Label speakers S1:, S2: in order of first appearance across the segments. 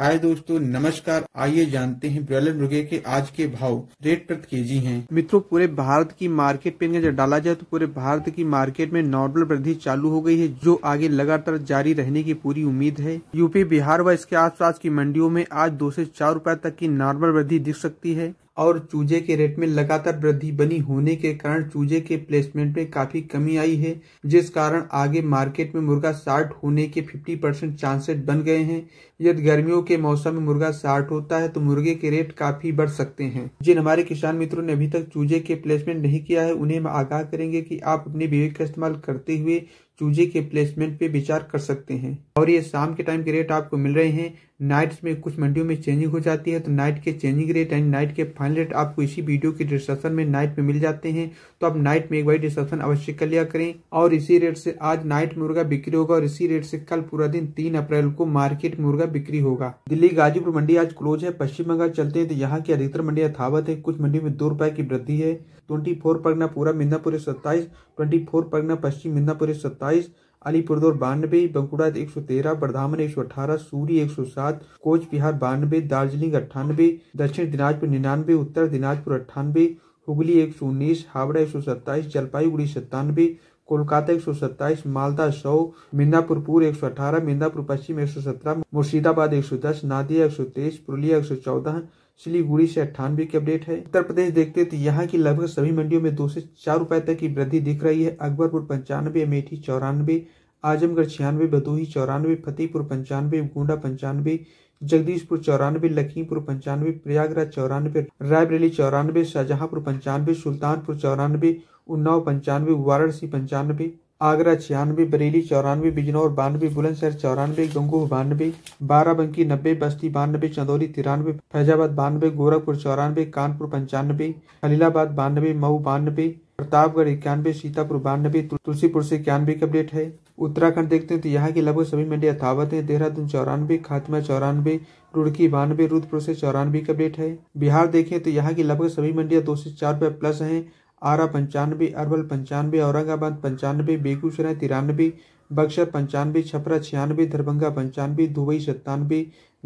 S1: हाय दोस्तों नमस्कार आइए जानते हैं ब्रॉयलर मुर्गे के आज के भाव रेट प्रति केजी हैं मित्रों पूरे भारत की मार्केट पे नजर डाला जाए तो पूरे भारत की मार्केट में नॉर्मल वृद्धि चालू हो गई है जो आगे लगातार जारी रहने की पूरी उम्मीद है यूपी बिहार व इसके आसपास की मंडियों में आज दो से चार रूपए तक की नॉर्मल वृद्धि दिख सकती है और चूजे के रेट में लगातार वृद्धि बनी होने के कारण चूजे के प्लेसमेंट में काफी कमी आई है जिस कारण आगे मार्केट में मुर्गा शार्ट होने के 50 परसेंट चांसेस बन गए हैं यदि गर्मियों के मौसम में मुर्गा शार्ट होता है तो मुर्गे के रेट काफी बढ़ सकते हैं जिन हमारे किसान मित्रों ने अभी तक चूजे के प्लेसमेंट नहीं किया है उन्हें हम आगाह करेंगे की आप अपने विवेक का इस्तेमाल करते हुए चूजे के प्लेसमेंट पे विचार कर सकते हैं और ये शाम के टाइम के रेट आपको मिल रहे हैं नाइट्स में कुछ मंडियों में चेंजिंग हो जाती है तो नाइट के चेंजिंग रेट एंड नाइट के फाइनल रेट आपको इसी वीडियो के डिस्कशन में नाइट में मिल जाते हैं तो आप नाइट में एक बार डिस्कशन अवश्य कर लिया करें और इसी रेट से आज नाइट मुर्गा बिक्री होगा और इसी रेट से कल पूरा दिन तीन अप्रैल को मार्केट मुर्गा बिक्री होगा दिल्ली गाजीपुर मंडी आज क्लोज है पश्चिम बंगाल चलते हैं तो यहाँ की अधिकतर मंडिया थावत है कुछ मंडियों में दो रुपए की वृद्धि है ट्वेंटी फोर परगना पूरा मिदनापुर सत्ताईस ट्वेंटी फोर परगना पश्चिम मिदनापुर सत्ताईस सत्ताईस अलीपुरदौर बानबे बंकुड़ा एक सौ तेरह बर्धामन एक सौ अठारह सूरी एक सौ सात कोच बिहार बानवे दार्जिलिंग अट्ठानबे दक्षिण दिनाजपुर निन्यानबे उत्तर दिनाजपुर अट्ठानबे हुगली एक सौ उन्नीस हावड़ा एक सौ सत्ताईस जलपाईगुड़ी सत्तानबे कोलकाता एक सौ सत्ताईस मालदा सौ मिंदापुर पूर्व एक सौ अठारह मिंदापुर पश्चिम एक सौ सत्रह मुर्शिदाबाद एक सौ दस नादिया एक सौ तेईस पुरुलिया एक सौ चौदह सिलीगुड़ी से अट्ठानवे की अपडेट है उत्तर प्रदेश देखते तो यहाँ की लगभग सभी मंडियों में दो से चार रुपए तक की वृद्धि दिख रही है अकबरपुर पंचानवे अमेठी चौरानवे आजमगढ़ छियानवे भदोही चौरानवे फतेहपुर पंचानवे गोंडा पंचानवे जगदीशपुर चौरानवे लखीमपुर पंचानवे प्रयागराज चौरानवे रायबरेली चौरानवे शाहजहांपुर पंचानवे सुल्तानपुर चौरानवे उन्नाव पंचानवे वाराणसी पंचानवे आगरा छियानवे बरेली चौरानवे बिजनौर बानवे बुलंदशहर चौरानवे गंगोह बानवे बाराबंकी नब्बे बस्ती बानवे चंदौली तिरानवे फैजाबाद बानवे गोरखपुर चौरानवे कानपुर पंचानवे खलीलाबाद बानवे मऊ बानवे प्रतापगढ़ इक्यानवे सीतापुर बानवे तुलसीपुर से इक्यानवे की अपडेट है उत्तराखंड देखते हैं तो यहाँ के लगभग सभी मंडी अथावत है देहरादून चौरानवे खात्मा चौरानवे रुड़की बानवे रुद्रपुर से चौरानवे की अपडेट है बिहार देखें तो यहाँ की लगभग सभी मंडियां दो से चार रुपये प्लस हैं आरा पंचानवे अरवल पंचानवे औरंगाबाद पंचानवे बेगूसराय तिरानवे बक्सर पंचानवे छपरा छियानवे दरभंगा पंचानवे दुबई सत्तानवे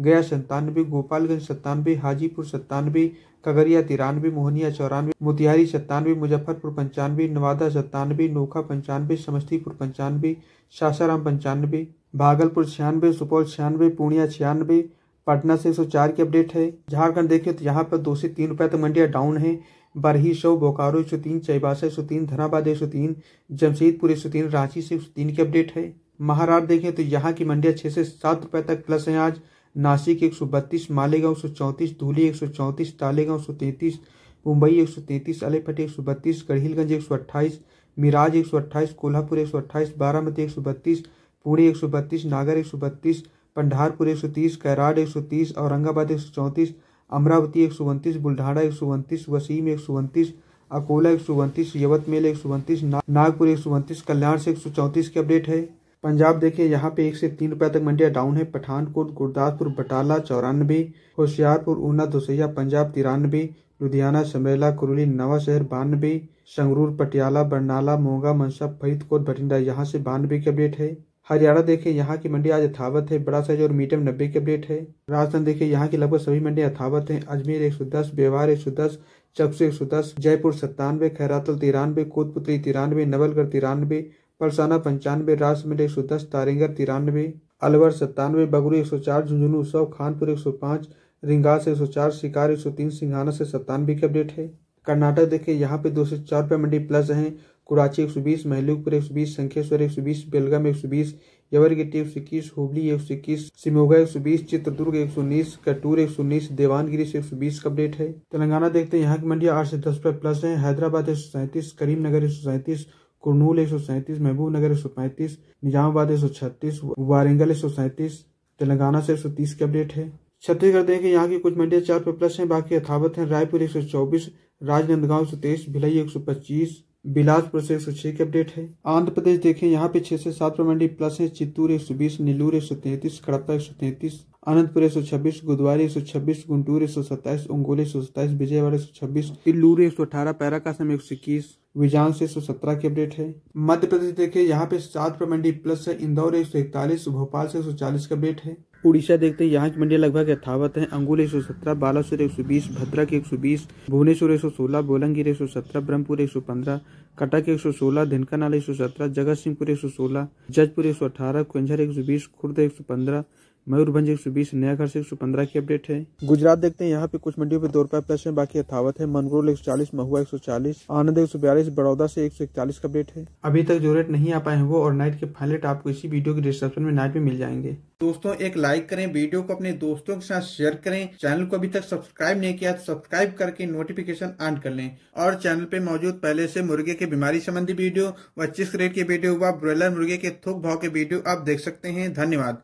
S1: गया संतानवे गोपालगंज सत्तानवे हाजीपुर सत्तानवे खगड़िया तिरानवे मोहनिया चौरानवे मोतिहारी सत्तानवे मुजफ्फरपुर पंचानवे नवादा सत्तानवे नोखा पंचानवे समस्तीपुर पंचानवे सासाराम पंचानवे भागलपुर छियानवे सुपौल छियानवे पूर्णिया छियानवे पटना से एक सौ चार की अपडेट है झारखंड देखिए तो यहाँ पर दो से तीन रुपये तक तो मंडिया डाउन है सौ बोकारो एक सौ तीन चैबासा तीन धनाबाद तीन जमशेदपुर एक सौ तीन रांची से एक सौ तीन की अपडेट है महाराष्ट्र देखें तो यहाँ की मंडियाँ छः से सात रुपये तक प्लस हैं आज नासिक एक सौ बत्तीस मालेगांव सौ चौंतीस धूली एक सौ चौंतीस तालेगांव सौ तैंतीस मुंबई एक सौ तैंतीस अलीपट एक सौ बत्तीस गढ़ीलगंज एक सौ अट्ठाईस मिराज एक सौ अट्ठाईस कोल्हापुर एक सौ अट्ठाईस बारामती एक सौ बत्तीस पुणे एक सौ बत्तीस नागर एक सौ बत्तीस पंडारपुर एक सौ तीस कैराड एक सौ तीस औरंगाबाद एक सौ चौंतीस अमरावती एक सौ उनतीस बुल्ढाड़ा एक सौ उनतीस वसीम एक सौ उनतीस अकोला एक सौ उनतीस यवतमेल एक सौ उनतीस नागपुर एक सौ उनतीस कल्याण से एक सौ चौंतीस की अपडेट है पंजाब देखिए यहाँ पे एक से तीन रुपये तक मंडिया डाउन है पठानकोट गुरदासपुर बटाला चौरानबे होशियारपुर ऊना दुसैया पंजाब तिरानबे लुधियाना समेला कुरली नवाशहर बानबे संगरूर पटियाला बरनाला मोगा मनसा फरीदकोट भटिंडा यहाँ से बानबे की अपडेट है हरियाणा देखिए यहाँ की मंडी आज अथावत है बड़ा साइज और मीडियम नब्बे के अपडेट है राजस्थान देखिए यहाँ की लगभग सभी मंडी अथावत है अजमेर एक सौ दस व्यवहार एक सौ दस चपसू एक सौ दस जयपुर सत्तानवे खैरातल तिरानवे कोतपुतली तिरानवे नवलगढ़ तिरानवे परसाना पंचानवे राजसमंड एक सौ दस तारेंगर तिरानवे अलवर सत्तानवे बगरू एक सौ चार झुंझुनू सौ खानपुर एक सौ पाँच रिंगास एक सौ चार शिकार एक सौ तीन सिंघाना से सत्तानवे की अपडेट है कर्नाटक देखिए यहाँ पे दो सौ चार रुपये मंडी प्लस है कुराची एक सौ बीस महलूकपुर एक सौ बीस संखेश्वर एक सौ बीस बेलगाम एक सौ बीस जबरगिट्टी एक सौ इक्कीस हुबली एक सौ इक्कीस सिमोगा एक सौ बीस चित्रदुर्ग एक सौ उन्नीस कटूर एक सौ उन्नीस देवानगिरी से एक सौ बीस का अपडेट है तेलंगाना देखते हैं यहाँ की मंडिया आठ से दस पर प्लस है हैदराबाद एक सौ सैंतीस करीमनगर एक सौ सैंतीस कुरनूल एक सौ सैंतीस महबूब नगर एक सौ पैंतीस निजामाबाद एक सौ छत्तीस वारंगल एक सौ सैंतीस तेलंगाना से एक सौ तीस की अपडेट है छत्तीसगढ़ देखें यहाँ की कुछ मंडिया चार पर प्लस है बाकी यथावत है रायपुर एक सौ चौबीस राजनांदगांव एक सौ तेईस भिलाई एक सौ पच्चीस बिलासपुर से एक सौ छह की अपडेट है आंध्र प्रदेश देखें यहाँ पे छह से सात प्रमंडी प्लस है चित्तूर एक सौ बीस नीलूर एक सौ तैंतीस कड़प्पा एक सौ तैंतीस अनंतपुर एक सौ छब्बीस गुदवारी एक सौ छब्बीस गुंटूर एक सौ सत्ताईस उंगोले एक सौ सत्ताईस विजयवाड़ा एक सौ छब्बीस इल्लूर एक सौ अठारह पैरा एक सौ इक्कीस विजान से एक सौ सत्रह की अपडेट है मध्य प्रदेश देखे यहाँ पे सात पर मंडी प्लस है इंदौर एक सौ इकतालीस भोपाल से एक सौ चालीस का अपडेट है उड़ीसा देखते हैं यहाँ की मंडी लगभग यथावत है अंगुल एक सौ सत्रह बालासुर एक सौ बीस भद्रक एक सौ बीस भुवनेश्वर एक सौ सोलह बोलंगीर एक सौ सत्रह ब्रह्मपुर एक सौ पंद्रह कटक एक सौ सोलह नाल एक सौ सत्रह जगत सिंहपुर एक सौ सोलह जजपुर एक सौ अठारह कुंझर एक सौ बीस खुर्द एक सौ पंद्रह मयूरभंज एक सौ बीस नया घर से एक सौ पंद्रह की अपडेट है गुजरात देखते हैं यहाँ पे कुछ मंडियों पे दो रुपए प्लस है बाकी यथावत है मनगोल एक सौ चालीस महुआ एक सौ चालीस आनंद एक सौ बयालीस बड़ौदा से एक सौ इकतालीस का अपडेट है अभी तक जो रेट नहीं आ पाए हैं वो और नाइट के फाइल रेट आपको इसी वीडियो के डिस्क्रिप्शन में नाइट में मिल जाएंगे दोस्तों एक लाइक करें वीडियो को अपने दोस्तों के साथ शेयर करें चैनल को अभी तक सब्सक्राइब नहीं किया तो सब्सक्राइब करके नोटिफिकेशन ऑन कर लें और चैनल पे मौजूद पहले से मुर्गे की बीमारी संबंधी वीडियो व अच्छी रेट के वीडियो व ब्रॉयलर मुर्गे के थोक भाव के वीडियो आप देख सकते हैं धन्यवाद